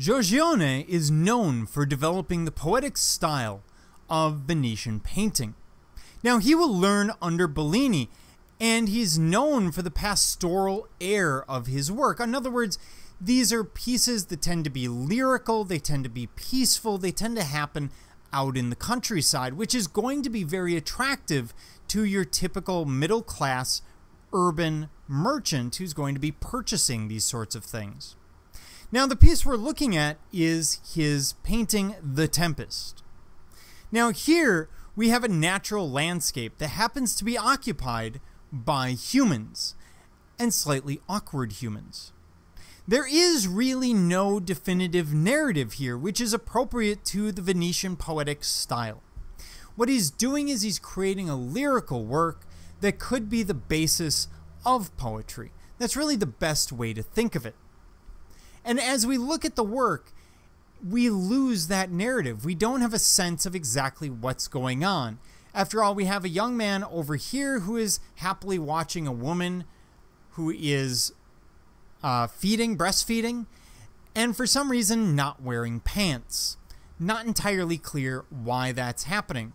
Giorgione is known for developing the poetic style of Venetian painting. Now, he will learn under Bellini, and he's known for the pastoral air of his work. In other words, these are pieces that tend to be lyrical, they tend to be peaceful, they tend to happen out in the countryside, which is going to be very attractive to your typical middle class urban merchant who's going to be purchasing these sorts of things. Now, the piece we're looking at is his painting, The Tempest. Now, here we have a natural landscape that happens to be occupied by humans, and slightly awkward humans. There is really no definitive narrative here, which is appropriate to the Venetian poetic style. What he's doing is he's creating a lyrical work that could be the basis of poetry. That's really the best way to think of it. And as we look at the work, we lose that narrative. We don't have a sense of exactly what's going on. After all, we have a young man over here who is happily watching a woman who is uh, feeding, breastfeeding, and for some reason not wearing pants. Not entirely clear why that's happening.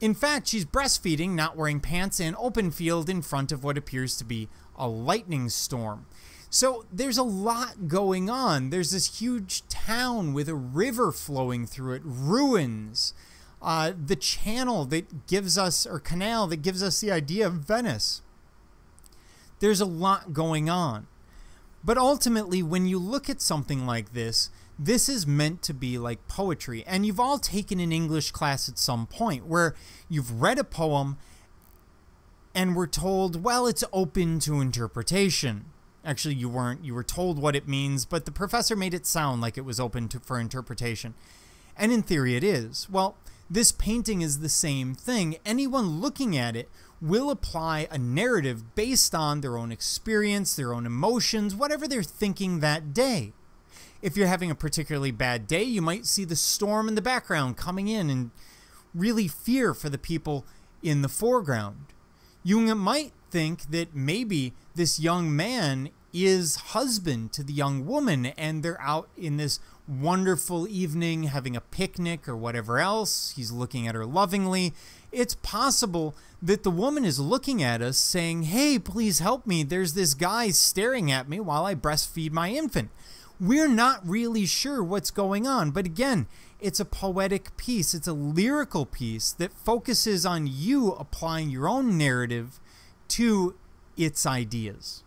In fact, she's breastfeeding, not wearing pants, in open field in front of what appears to be a lightning storm. So there's a lot going on. There's this huge town with a river flowing through it, ruins. Uh, the channel that gives us, or canal that gives us the idea of Venice. There's a lot going on. But ultimately, when you look at something like this, this is meant to be like poetry. And you've all taken an English class at some point where you've read a poem and we're told, well, it's open to interpretation. Actually, you weren't. You were told what it means, but the professor made it sound like it was open to, for interpretation. And in theory, it is. Well, this painting is the same thing. Anyone looking at it will apply a narrative based on their own experience, their own emotions, whatever they're thinking that day. If you're having a particularly bad day, you might see the storm in the background coming in and really fear for the people in the foreground. You might think that maybe this young man is husband to the young woman and they're out in this wonderful evening having a picnic or whatever else. He's looking at her lovingly. It's possible that the woman is looking at us saying, Hey, please help me. There's this guy staring at me while I breastfeed my infant. We're not really sure what's going on, but again, it's a poetic piece, it's a lyrical piece that focuses on you applying your own narrative to its ideas.